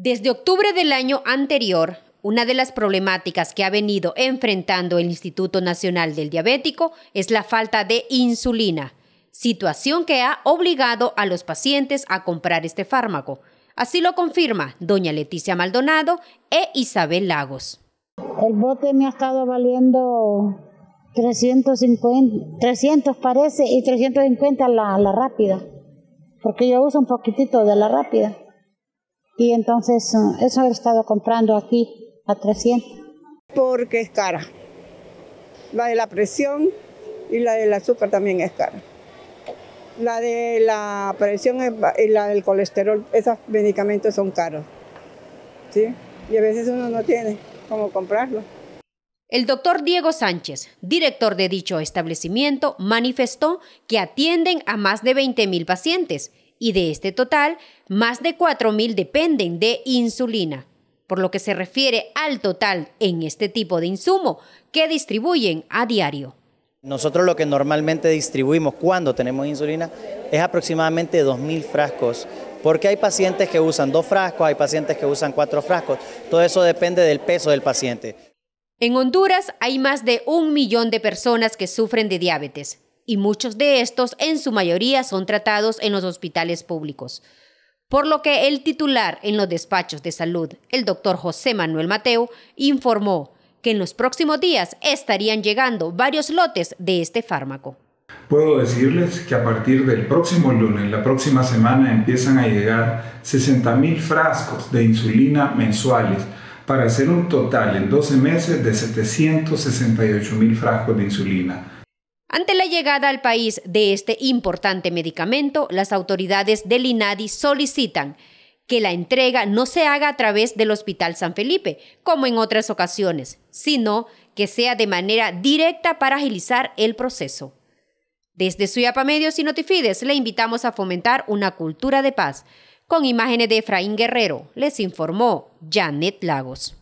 Desde octubre del año anterior, una de las problemáticas que ha venido enfrentando el Instituto Nacional del Diabético es la falta de insulina, situación que ha obligado a los pacientes a comprar este fármaco. Así lo confirma doña Leticia Maldonado e Isabel Lagos. El bote me ha estado valiendo 350, 300 parece y 350 la, la rápida, porque yo uso un poquitito de la rápida. Y entonces eh, eso he estado comprando aquí a 300. Porque es cara. La de la presión y la del azúcar también es cara. La de la presión y la del colesterol, esos medicamentos son caros. ¿sí? Y a veces uno no tiene cómo comprarlo. El doctor Diego Sánchez, director de dicho establecimiento, manifestó que atienden a más de 20.000 pacientes y de este total, más de 4.000 dependen de insulina, por lo que se refiere al total en este tipo de insumo que distribuyen a diario. Nosotros lo que normalmente distribuimos cuando tenemos insulina es aproximadamente 2.000 frascos porque hay pacientes que usan dos frascos, hay pacientes que usan cuatro frascos. Todo eso depende del peso del paciente. En Honduras hay más de un millón de personas que sufren de diabetes y muchos de estos en su mayoría son tratados en los hospitales públicos. Por lo que el titular en los despachos de salud, el doctor José Manuel Mateo, informó que en los próximos días estarían llegando varios lotes de este fármaco. Puedo decirles que a partir del próximo lunes, la próxima semana, empiezan a llegar 60.000 frascos de insulina mensuales para hacer un total en 12 meses de 768 mil frascos de insulina. Ante la llegada al país de este importante medicamento, las autoridades del INADI solicitan que la entrega no se haga a través del Hospital San Felipe, como en otras ocasiones, sino que sea de manera directa para agilizar el proceso. Desde Suyapa Medios y Notifides le invitamos a fomentar una cultura de paz con imágenes de Efraín Guerrero, les informó Janet Lagos.